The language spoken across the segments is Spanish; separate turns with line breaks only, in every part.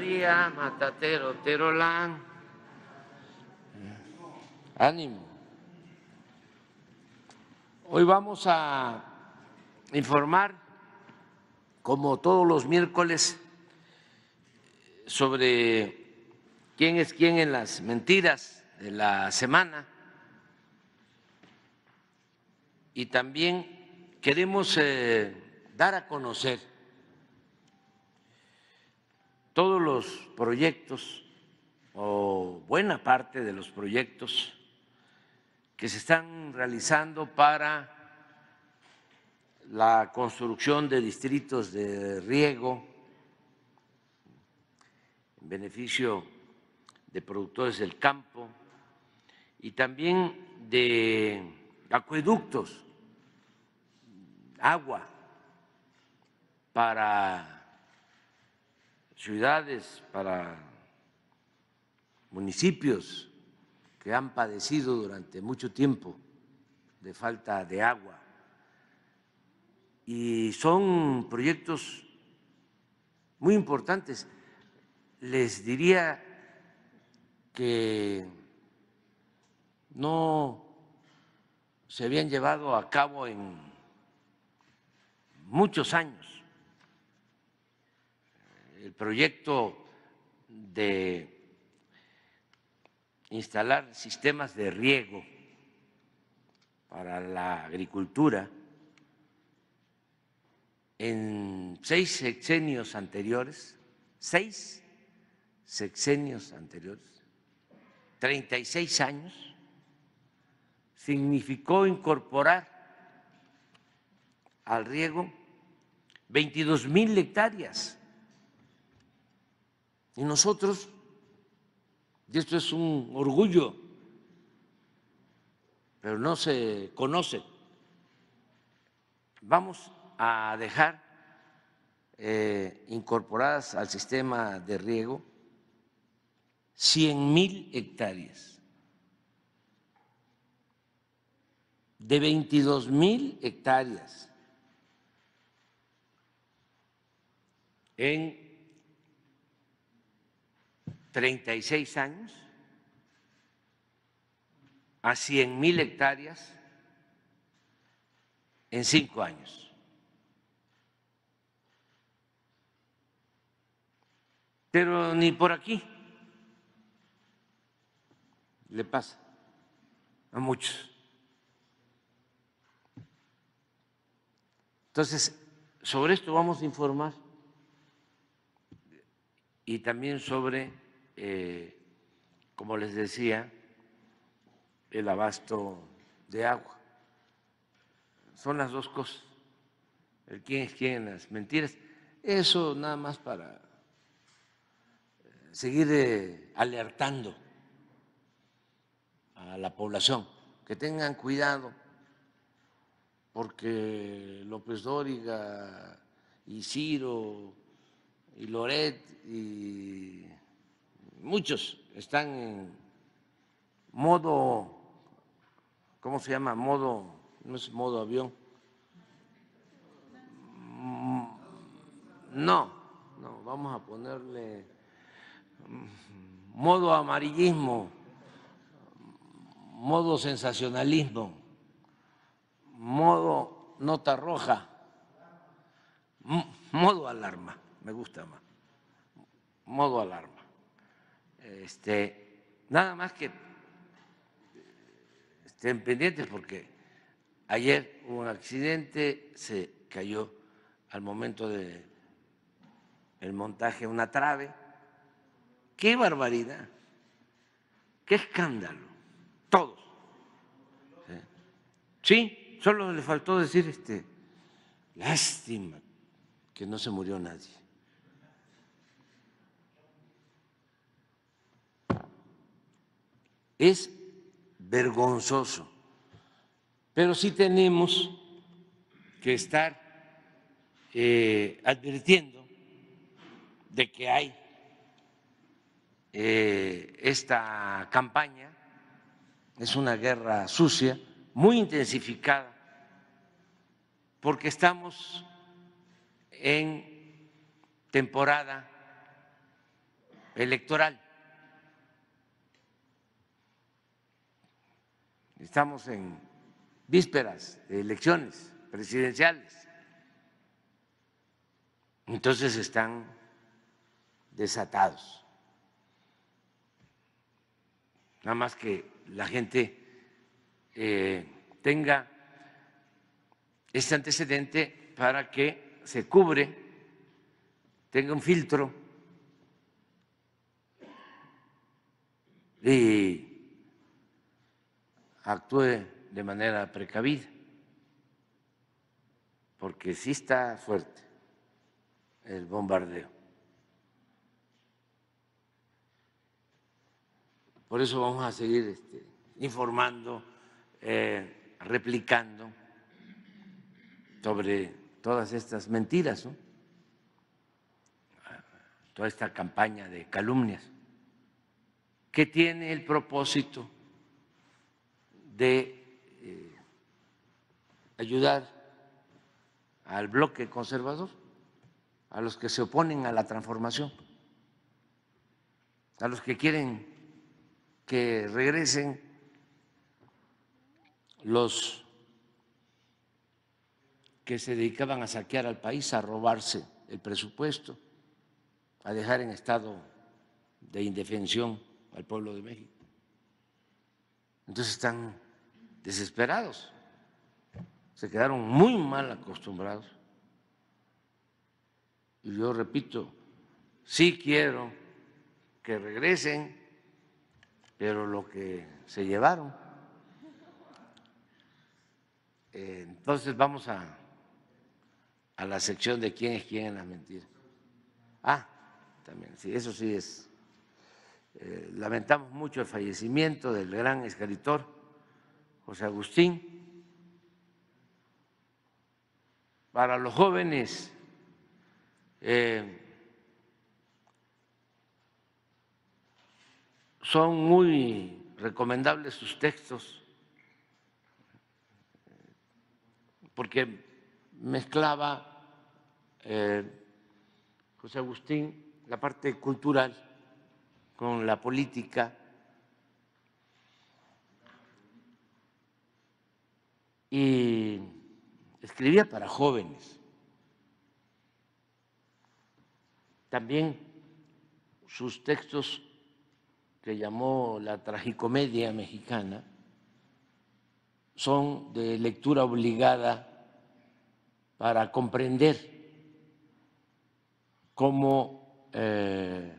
días,
Matatero Terolán. Ánimo. Hoy vamos a informar, como todos los miércoles, sobre quién es quién en las mentiras de la semana. Y también queremos eh, dar a conocer los proyectos o buena parte de los proyectos que se están realizando para la construcción de distritos de riego en beneficio de productores del campo y también de acueductos, agua para ciudades, para municipios que han padecido durante mucho tiempo de falta de agua. Y son proyectos muy importantes. Les diría que no se habían llevado a cabo en muchos años el proyecto de instalar sistemas de riego para la agricultura. En seis sexenios anteriores, seis sexenios anteriores, 36 años, significó incorporar al riego 22 mil hectáreas y nosotros, y esto es un orgullo, pero no se conoce, vamos a dejar eh, incorporadas al sistema de riego 100 mil hectáreas. de 22 mil hectáreas en 36 años a 100 mil hectáreas en cinco años. Pero ni por aquí le pasa a muchos. Entonces, sobre esto vamos a informar y también sobre eh, como les decía, el abasto de agua. Son las dos cosas. El quién es quién, las mentiras. Eso nada más para eh, seguir eh, alertando a la población, que tengan cuidado, porque López Dóriga y Ciro y Loret y muchos están en modo, ¿cómo se llama? Modo, no es modo avión. Mm, no, no, vamos a ponerle mm, modo amarillismo, modo sensacionalismo, modo nota roja, modo alarma, me gusta más, modo alarma. Este, nada más que estén pendientes porque ayer hubo un accidente, se cayó al momento del el montaje una trave. ¡Qué barbaridad! ¡Qué escándalo! Todos. Sí, solo le faltó decir este, lástima que no se murió nadie. Es vergonzoso. Pero sí tenemos que estar eh, advirtiendo de que hay eh, esta campaña, es una guerra sucia, muy intensificada, porque estamos en temporada electoral. Estamos en vísperas de elecciones presidenciales. Entonces están desatados. Nada más que la gente eh, tenga este antecedente para que se cubre, tenga un filtro y actúe de manera precavida, porque sí está fuerte el bombardeo. Por eso vamos a seguir este, informando, eh, replicando sobre todas estas mentiras, toda esta campaña de calumnias, que tiene el propósito de eh, ayudar al bloque conservador, a los que se oponen a la transformación, a los que quieren que regresen los que se dedicaban a saquear al país, a robarse el presupuesto, a dejar en estado de indefensión al pueblo de México. Entonces están desesperados, se quedaron muy mal acostumbrados. Y yo repito, sí quiero que regresen, pero lo que se llevaron. Entonces vamos a, a la sección de quién es quién en las mentiras. Ah, también, sí, eso sí es. Eh, lamentamos mucho el fallecimiento del gran escritor José Agustín, para los jóvenes eh, son muy recomendables sus textos, porque mezclaba eh, José Agustín la parte cultural con la política y escribía para jóvenes. También sus textos que llamó la tragicomedia mexicana son de lectura obligada para comprender cómo eh,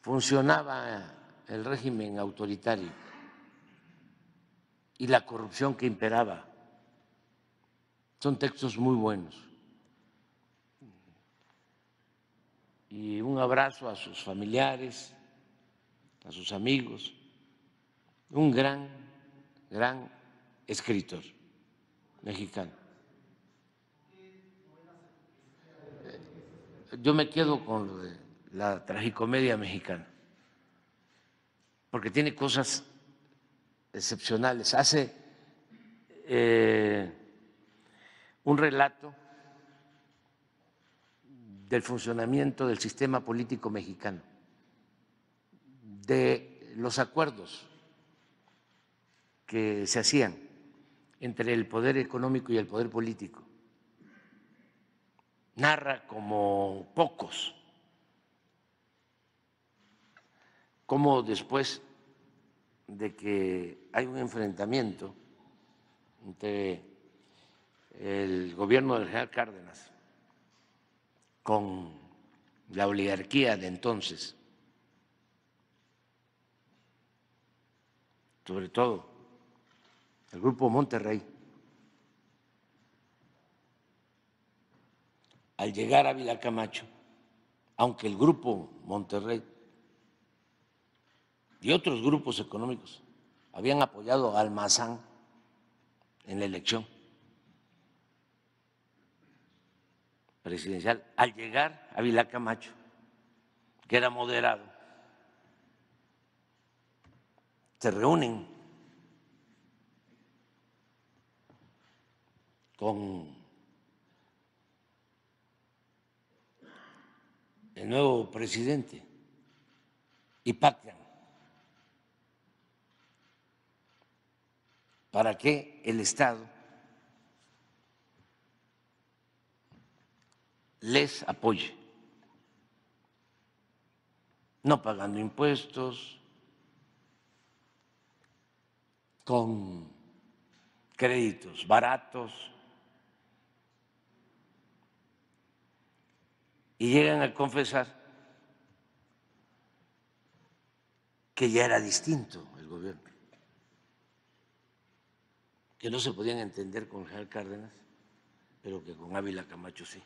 funcionaba el régimen autoritario y la corrupción que imperaba. Son textos muy buenos. Y un abrazo a sus familiares, a sus amigos. Un gran, gran escritor mexicano. Yo me quedo con lo de la tragicomedia mexicana, porque tiene cosas excepcionales. Hace eh, un relato del funcionamiento del sistema político mexicano, de los acuerdos que se hacían entre el poder económico y el poder político. Narra como pocos, como después de que hay un enfrentamiento entre el gobierno del general Cárdenas con la oligarquía de entonces, sobre todo el grupo Monterrey, al llegar a Vila Camacho, aunque el grupo Monterrey y otros grupos económicos habían apoyado a Almazán en la elección presidencial al llegar a Vila Camacho, que era moderado. Se reúnen con el nuevo presidente y pactan para que el Estado les apoye, no pagando impuestos, con créditos baratos, y llegan a confesar que ya era distinto el gobierno que no se podían entender con General Cárdenas, pero que con Ávila Camacho sí,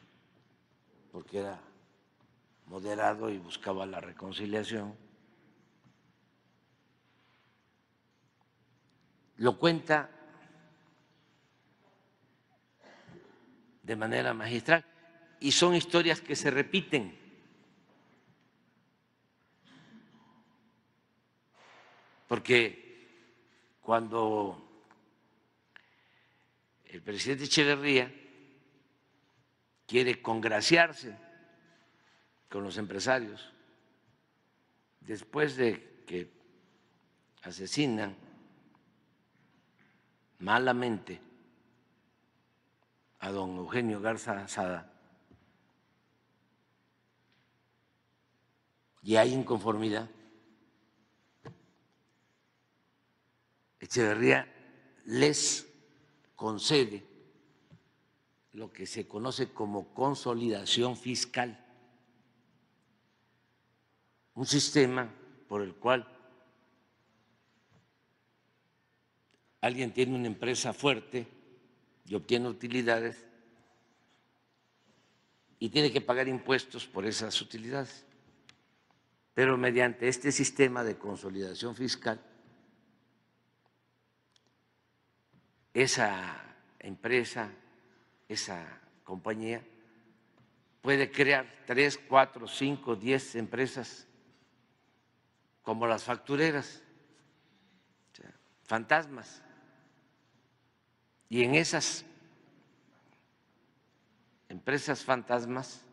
porque era moderado y buscaba la reconciliación. Lo cuenta de manera magistral y son historias que se repiten. Porque cuando el presidente Echeverría quiere congraciarse con los empresarios después de que asesinan malamente a don Eugenio Garza Sada. Y hay inconformidad. Echeverría les concede lo que se conoce como consolidación fiscal, un sistema por el cual alguien tiene una empresa fuerte y obtiene utilidades y tiene que pagar impuestos por esas utilidades. Pero mediante este sistema de consolidación fiscal, esa empresa, esa compañía puede crear tres, cuatro, cinco, diez empresas como las factureras, fantasmas. Y en esas empresas fantasmas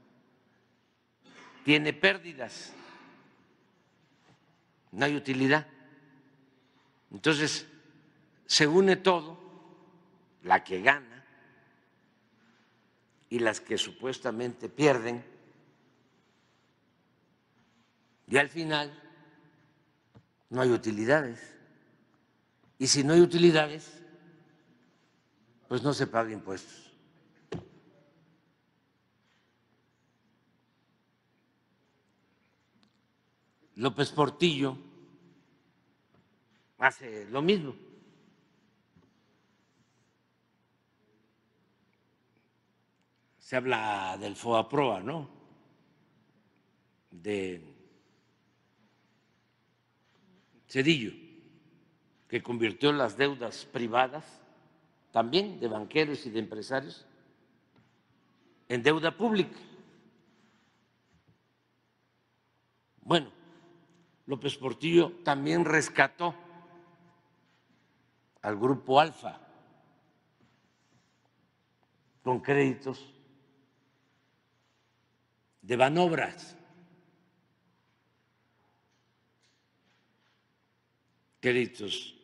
tiene pérdidas, no hay utilidad. Entonces, se une todo la que gana y las que supuestamente pierden. Y al final no hay utilidades. Y si no hay utilidades, pues no se pagan impuestos. López Portillo hace lo mismo. se habla del FOAPROA, ¿no? De Cedillo, que convirtió las deudas privadas, también de banqueros y de empresarios, en deuda pública. Bueno, López Portillo también rescató al grupo Alfa con créditos de Banobras, créditos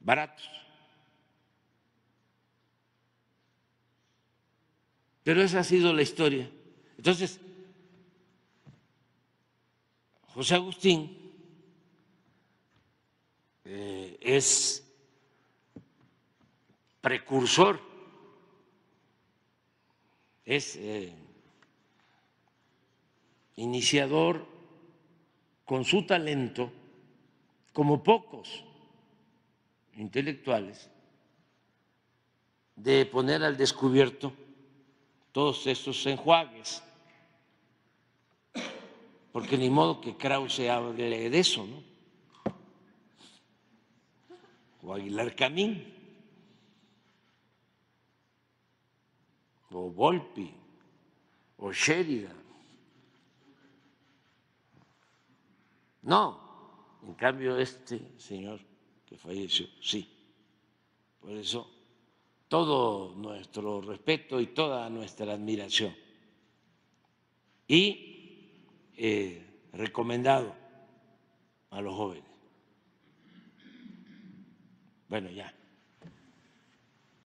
baratos. Pero esa ha sido la historia. Entonces, José Agustín eh, es precursor es eh, iniciador con su talento, como pocos intelectuales, de poner al descubierto todos estos enjuagues, porque ni modo que Krause hable de eso, ¿no? O Aguilar Camín. o Volpi o Sheridan. No, en cambio este señor que falleció, sí. Por eso, todo nuestro respeto y toda nuestra admiración. Y eh, recomendado a los jóvenes. Bueno, ya.